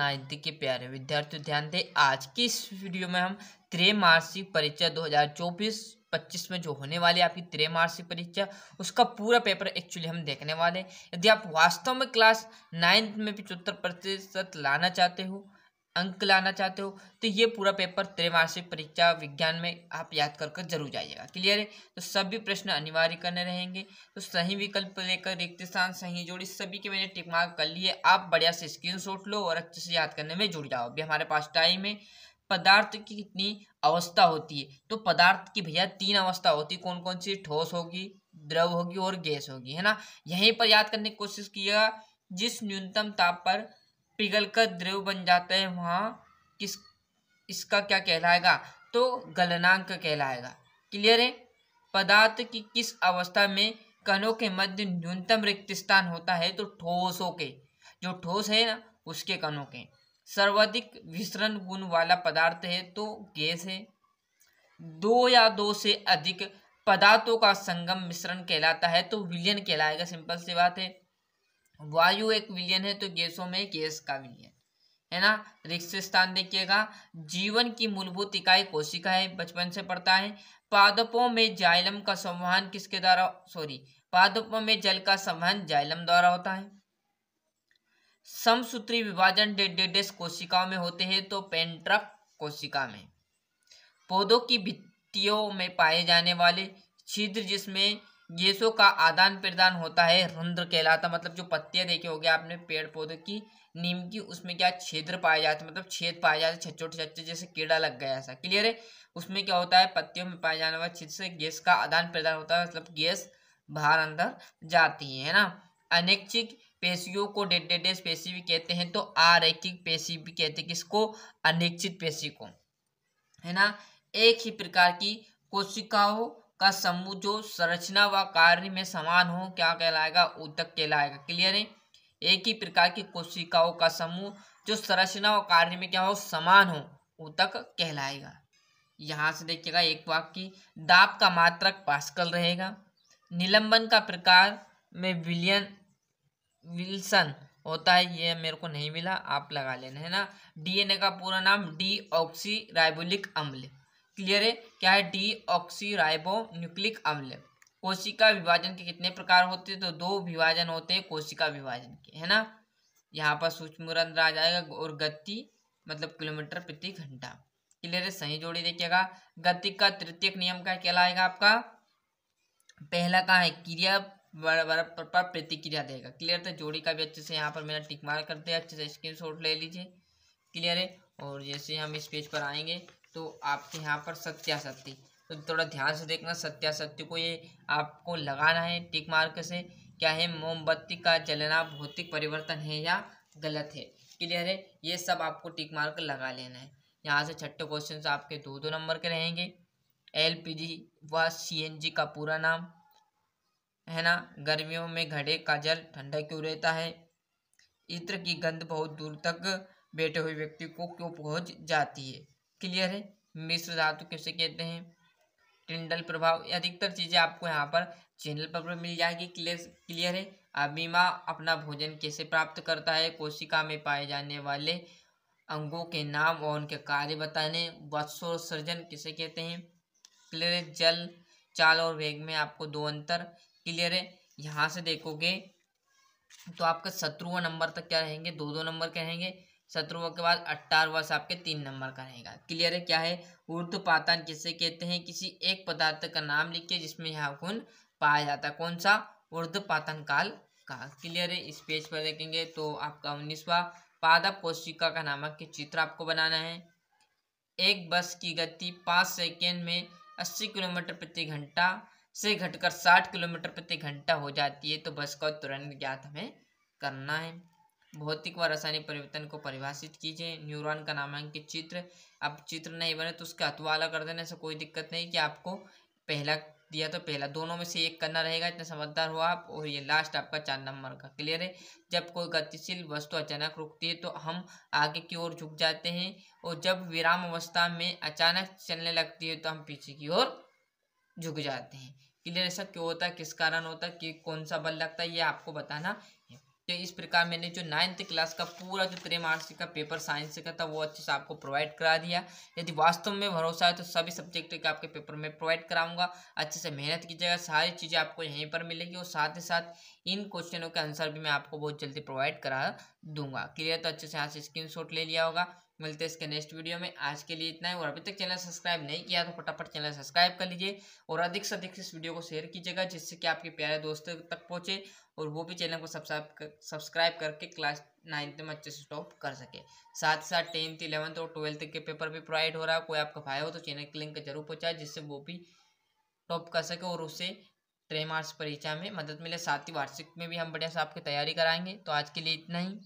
ninth के प्यारे विद्यार्थियों ध्यान दें आज की इस वीडियो में हम त्रैमासिक परीक्षा 2024 25 में जो होने वाली है आपकी त्रैमासिक परीक्षा उसका पूरा पेपर एक्चुअली हम देखने वाले हैं यदि आप वास्तव में क्लास नाइन्थ में भी चौहत्तर प्रतिशत लाना चाहते हो अंक लाना चाहते हो तो ये पूरा पेपर त्रैमासिक परीक्षा विज्ञान में आप याद कर कर जरूर जाइएगा क्लियर है तो सभी प्रश्न अनिवार्य करने रहेंगे तो सही विकल्प लेकर रिक्त स्थान सही जोड़ी सभी के मैंने टिक मार्क कर लिए आप बढ़िया से स्क्रीनशॉट लो और अच्छे से याद करने में जुड़ जाओ अभी हमारे पास टाइम है पदार्थ की कितनी अवस्था होती है तो पदार्थ की भैया तीन अवस्था होती है कौन कौन सी ठोस होगी द्रव होगी और गैस होगी है ना यहीं पर याद करने की कोशिश किया जिस न्यूनतम ताप पर पिघलकर द्रव बन जाता है वहाँ किस इसका क्या कहलाएगा तो गलनांक कहलाएगा क्लियर है पदार्थ की किस अवस्था में कणों के मध्य न्यूनतम रिक्त स्थान होता है तो ठोसों के जो ठोस है ना उसके कणों के सर्वाधिक विसरण गुण वाला पदार्थ है तो गैस है दो या दो से अधिक पदार्थों का संगम मिश्रण कहलाता है तो विलियन कहलाएगा सिंपल सी बात है वायु एक विलियन है तो गैसों में गैस का विलियन है ना रिक्त स्थान देखिएगा जीवन की मूलभूत इकाई कोशिका है बचपन से पढ़ता है पादपों में जाइलम का संवहन किसके द्वारा सॉरी पादपों में जल का संवहन जाइलम द्वारा होता है समसूत्री विभाजन डेडेडेस कोशिकाओं में होते हैं तो पेंट्रक कोशिका में पौधों की भित्तियों में पाए जाने वाले छिद्र जिसमें गैसों का आदान प्रदान होता है रंध्र कहलाता मतलब जो पत्तियां देखी होगी आपने पेड़ पौधों की नीम की उसमें क्या छेद पाए जाते मतलब छेद पाए जाते छोटे छच्चे जैसे कीड़ा लग गया ऐसा क्लियर है उसमें क्या होता है पत्तियों में पाए जाने वाले छिद से गैस का आदान प्रदान होता है मतलब गैस बाहर अंदर जाती है ना अनैच्छिक पेशियों को डेड डेड पेशी भी कहते हैं तो आरैखिक पेशी भी कहते हैं किसको अनिश्चित पेशी को है ना एक ही प्रकार की कोशिकाओं का समूह जो संरचना व कार्य में समान हो क्या कहलाएगा उदक कहलाएगा क्लियर है एक ही प्रकार की कोशिकाओं का समूह जो संरचना व कार्य में क्या हो समान हो उदक कहलाएगा यहाँ से देखिएगा एक वाक्य दाब का मात्रक पास्कल रहेगा निलंबन का प्रकार में विलियन विल्सन होता है ये मेरे को नहीं मिला आप लगा लेना है ना डीएनए का पूरा नाम डी ऑक्सी राइबुलिक अम्ल क्लियर है क्या है डी ऑक्सीराइबो न्यूक्लिक अम्ल कोशिका विभाजन के कितने प्रकार होते हैं तो दो विभाजन होते हैं कोशिका विभाजन के है ना यहाँ पर सूक्ष्म रंध्र आ जाएगा और गति मतलब किलोमीटर प्रति घंटा क्लियर है सही जोड़ी देखिएगा गति का तृतीय नियम का कहलाएगा आपका पहला का है क्रिया बराबर पर प्रतिक्रिया देगा क्लियर था तो जोड़ी का भी अच्छे से यहाँ पर मेरा टिक मार करते हैं अच्छे से स्क्रीन ले लीजिए क्लियर है और जैसे हम इस पेज पर आएंगे तो आपके यहाँ पर सत्यासत्य तो थोड़ा ध्यान से देखना सत्यासत्य को ये आपको लगाना है टिक मार्क से क्या है मोमबत्ती का जलना भौतिक परिवर्तन है या गलत है क्लियर है ये सब आपको टिक मार्क लगा लेना है यहाँ से छठे क्वेश्चन आपके दो दो नंबर के रहेंगे एल व सी का पूरा नाम है ना गर्मियों में घड़े का जल ठंडा क्यों रहता है इत्र की गंध बहुत दूर तक बैठे हुए व्यक्ति को क्यों पहुंच जाती है क्लियर है मिश्र धातु कैसे कहते हैं टिंडल प्रभाव अधिकतर चीज़ें आपको यहाँ पर चैनल पर मिल जाएगी क्लियर क्लियर है अभिमा अपना भोजन कैसे प्राप्त करता है कोशिका में पाए जाने वाले अंगों के नाम और उनके कार्य बताने वत्सोत्सर्जन किसे कहते हैं क्लियर है जल चाल और वेग में आपको दो अंतर क्लियर है यहाँ से देखोगे तो आपका शत्रुओं नंबर तक क्या रहेंगे दो दो नंबर के रहेंगे शत्रुओं के बाद अट्टार वर्ष आपके तीन नंबर का रहेगा क्लियर है क्या है उर्द पातान किसे कहते हैं किसी एक पदार्थ का नाम लिखिए जिसमें यह खून पाया जाता है कौन सा उर्द पातन काल का क्लियर है इस पेज पर देखेंगे तो आपका उन्नीसवा पादप कोशिका का नामक के चित्र आपको बनाना है एक बस की गति पाँच सेकेंड में अस्सी किलोमीटर प्रति घंटा से घटकर साठ किलोमीटर प्रति घंटा हो जाती है तो बस का तुरंत ज्ञात हमें करना है भौतिक व रासायनिक परिवर्तन को परिभाषित कीजिए न्यूरॉन का नामांकित चित्र अब चित्र नहीं बने तो उसका अतवाला कर देने से कोई दिक्कत नहीं कि आपको पहला दिया तो पहला दोनों में से एक करना रहेगा इतना समझदार हो आप और ये लास्ट आपका चार नंबर का क्लियर है जब कोई गतिशील वस्तु अचानक रुकती है तो हम आगे की ओर झुक जाते हैं और जब विराम अवस्था में अचानक चलने लगती है तो हम पीछे की ओर झुक जाते हैं क्लियर ऐसा क्यों होता है किस कारण होता है कि कौन सा बल लगता है ये आपको बताना है तो इस प्रकार मैंने जो नाइन्थ क्लास का पूरा जो त्रैमासिक का पेपर साइंस का था वो अच्छे से आपको प्रोवाइड करा दिया यदि वास्तव में भरोसा है तो सभी सब्जेक्ट के आपके पेपर में प्रोवाइड कराऊंगा अच्छे से मेहनत कीजिएगा सारी चीज़ें आपको यहीं पर मिलेगी और साथ ही साथ इन क्वेश्चनों के आंसर भी मैं आपको बहुत जल्दी प्रोवाइड करा दूंगा क्लियर तो अच्छे से यहाँ से स्क्रीन ले लिया होगा मिलते हैं इसके नेक्स्ट वीडियो में आज के लिए इतना है और अभी तक चैनल सब्सक्राइब नहीं किया तो फटाफट चैनल सब्सक्राइब कर लीजिए और अधिक से अधिक इस वीडियो को शेयर कीजिएगा जिससे कि आपके प्यारे दोस्तों तक पहुँचे और वो भी चैनल को सब्सक्राइब सब्सक्राइब करके क्लास नाइन्थ में अच्छे से टॉप कर सके साथ ही साथ टेंथ इलेवंथ और ट्वेल्थ के पेपर भी प्रोवाइड हो रहा है कोई आपका भाई हो तो चैनल के लिंक जरूर पहुँचाए जिससे वो भी टॉप कर सके और उससे त्रैमासिक परीक्षा में मदद मिले साथ ही वार्षिक में भी हम बढ़िया से आपकी तैयारी कराएंगे तो आज के लिए इतना ही